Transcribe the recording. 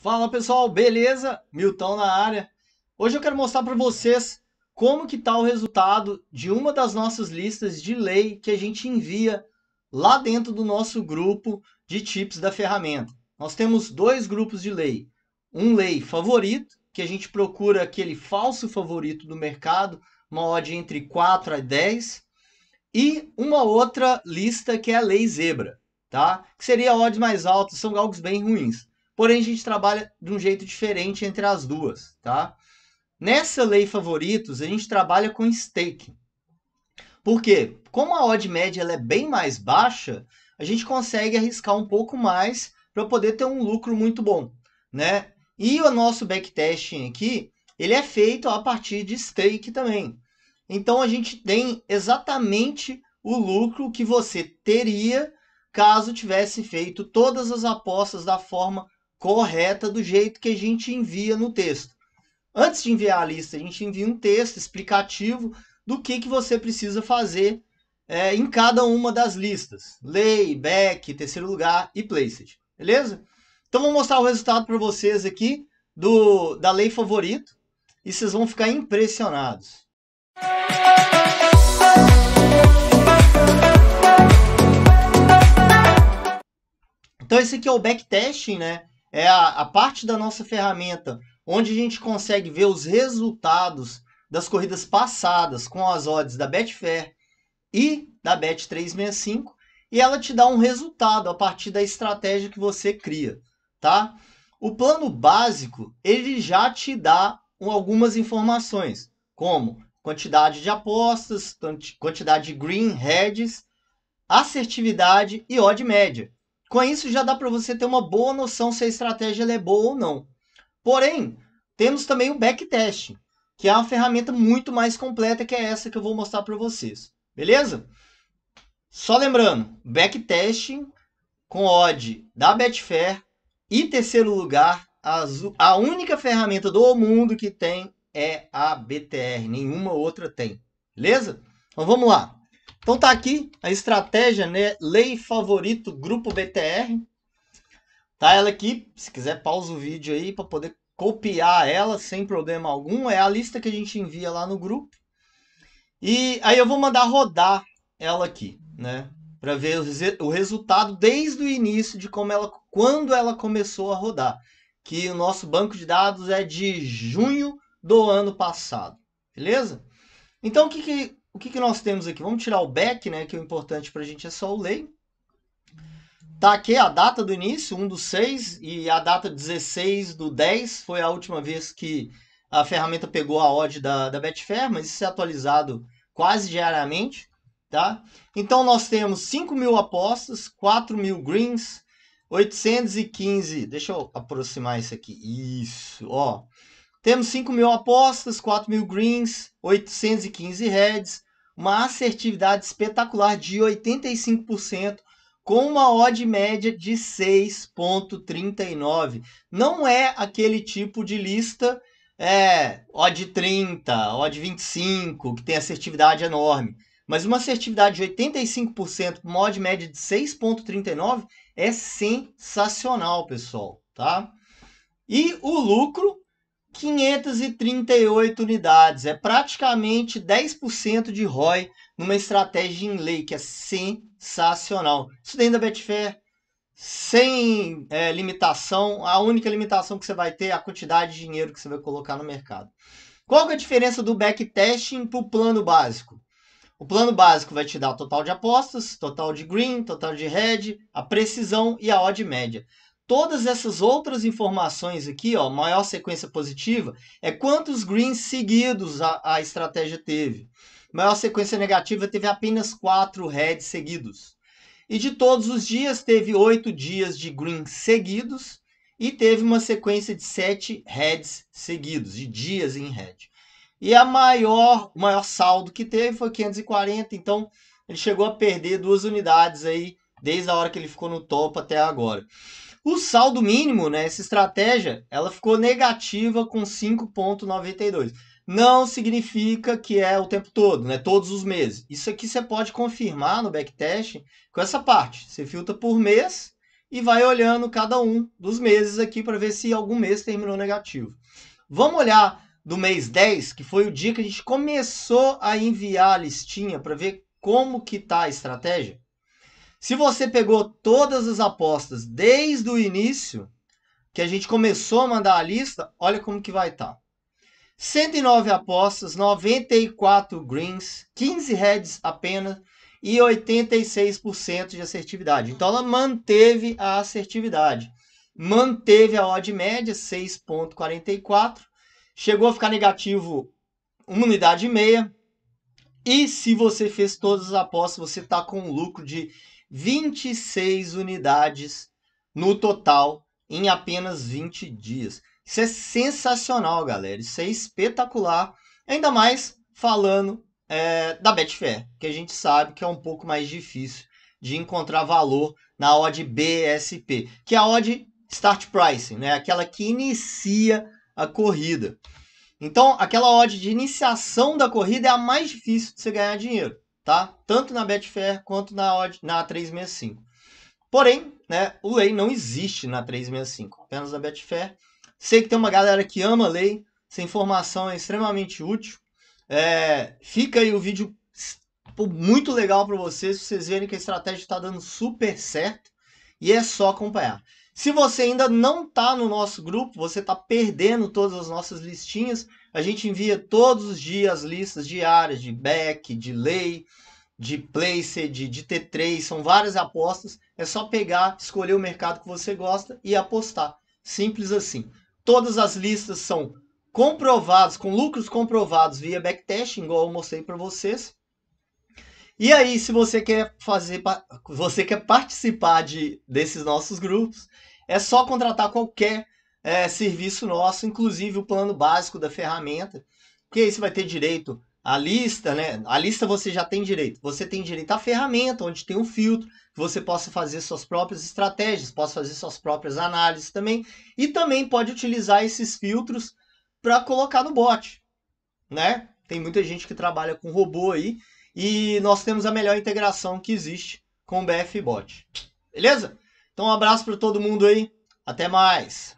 Fala pessoal, beleza? Milton na área. Hoje eu quero mostrar para vocês como que está o resultado de uma das nossas listas de lei que a gente envia lá dentro do nosso grupo de tips da ferramenta. Nós temos dois grupos de lei. Um lei favorito, que a gente procura aquele falso favorito do mercado, uma odd entre 4 a 10, e uma outra lista que é a lei zebra, tá? Que seria odds mais altas, são algo bem ruins. Porém, a gente trabalha de um jeito diferente entre as duas, tá? Nessa lei favoritos, a gente trabalha com stake. Por quê? Como a odd média ela é bem mais baixa, a gente consegue arriscar um pouco mais para poder ter um lucro muito bom, né? E o nosso backtesting aqui, ele é feito a partir de stake também. Então a gente tem exatamente o lucro que você teria caso tivesse feito todas as apostas da forma correta do jeito que a gente envia no texto. Antes de enviar a lista, a gente envia um texto explicativo do que, que você precisa fazer é, em cada uma das listas. Lay, back, terceiro lugar e placed. Beleza? Então, vou mostrar o resultado para vocês aqui do, da lei favorito e vocês vão ficar impressionados. Então, esse aqui é o backtesting, né? é a, a parte da nossa ferramenta onde a gente consegue ver os resultados das corridas passadas com as odds da Betfair e da Bet365 e ela te dá um resultado a partir da estratégia que você cria, tá? O plano básico, ele já te dá algumas informações, como quantidade de apostas, quantidade de green, heads, assertividade e odd média. Com isso já dá para você ter uma boa noção se a estratégia é boa ou não. Porém, temos também o backtest, que é uma ferramenta muito mais completa que é essa que eu vou mostrar para vocês. Beleza? Só lembrando, backtest com odd da Betfair e terceiro lugar, a única ferramenta do mundo que tem é a BTR, nenhuma outra tem. Beleza? Então vamos lá. Então tá aqui a estratégia, né? Lei favorito grupo BTR. Tá ela aqui, se quiser pausa o vídeo aí para poder copiar ela sem problema algum, é a lista que a gente envia lá no grupo. E aí eu vou mandar rodar ela aqui, né? Para ver o resultado desde o início de como ela quando ela começou a rodar, que o nosso banco de dados é de junho do ano passado. Beleza? Então o que, que o que, que nós temos aqui? Vamos tirar o back, né, que é o importante para a gente é só o lay. Tá aqui a data do início, 1 do 6, e a data 16 do 10 foi a última vez que a ferramenta pegou a odd da, da Betfair, mas isso é atualizado quase diariamente, tá? Então nós temos 5 mil apostas, 4 mil greens, 815, deixa eu aproximar isso aqui, isso, ó. Temos 5 mil apostas, 4 mil greens, 815 reds, uma assertividade espetacular de 85%, com uma odd média de 6,39. Não é aquele tipo de lista é, odd 30, odd 25, que tem assertividade enorme. Mas uma assertividade de 85%, uma odd média de 6,39 é sensacional, pessoal, tá? E o lucro 538 unidades, é praticamente 10% de ROI numa estratégia em lei, que é sensacional. Isso dentro da Betfair, sem é, limitação, a única limitação que você vai ter é a quantidade de dinheiro que você vai colocar no mercado. Qual é a diferença do backtesting para o plano básico? O plano básico vai te dar o total de apostas, total de green, total de red, a precisão e a odd média todas essas outras informações aqui, ó, maior sequência positiva, é quantos greens seguidos a, a estratégia teve. Maior sequência negativa teve apenas quatro reds seguidos. E de todos os dias, teve oito dias de greens seguidos e teve uma sequência de sete heads seguidos, de dias em red. E a maior, o maior saldo que teve foi 540, então ele chegou a perder duas unidades aí desde a hora que ele ficou no topo até agora. O saldo mínimo, né, essa estratégia, ela ficou negativa com 5.92. Não significa que é o tempo todo, né, todos os meses. Isso aqui você pode confirmar no backtest com essa parte. Você filtra por mês e vai olhando cada um dos meses aqui para ver se algum mês terminou negativo. Vamos olhar do mês 10, que foi o dia que a gente começou a enviar a listinha para ver como que tá a estratégia. Se você pegou todas as apostas desde o início, que a gente começou a mandar a lista, olha como que vai estar. Tá. 109 apostas, 94 greens, 15 heads apenas e 86% de assertividade. Então ela manteve a assertividade. Manteve a odd média 6.44, chegou a ficar negativo uma unidade e meia. E se você fez todas as apostas, você está com um lucro de 26 unidades no total em apenas 20 dias. Isso é sensacional, galera. Isso é espetacular. Ainda mais falando é, da Betfair, que a gente sabe que é um pouco mais difícil de encontrar valor na odd BSP, que é a odd start pricing, né? Aquela que inicia a corrida. Então, aquela odd de iniciação da corrida é a mais difícil de você ganhar dinheiro tá? Tanto na Betfair quanto na, Odd, na 365. Porém, né, o lei não existe na 365, apenas na Betfair. Sei que tem uma galera que ama a lei, essa informação é extremamente útil. É, fica aí o vídeo muito legal para vocês, vocês verem que a estratégia está dando super certo e é só acompanhar. Se você ainda não está no nosso grupo, você está perdendo todas as nossas listinhas. A gente envia todos os dias listas diárias de back, de lay, de place, de, T3, são várias apostas. É só pegar, escolher o mercado que você gosta e apostar. Simples assim. Todas as listas são comprovadas, com lucros comprovados via backtesting, igual eu mostrei para vocês. E aí, se você quer fazer, você quer participar de, desses nossos grupos, é só contratar qualquer é, serviço nosso, inclusive o plano básico da ferramenta, que aí você vai ter direito à lista, né? A lista você já tem direito. Você tem direito à ferramenta, onde tem um filtro, que você possa fazer suas próprias estratégias, possa fazer suas próprias análises também, e também pode utilizar esses filtros para colocar no bot, né? Tem muita gente que trabalha com robô aí, e nós temos a melhor integração que existe com o BF Bot. Beleza? Então um abraço para todo mundo aí. Até mais.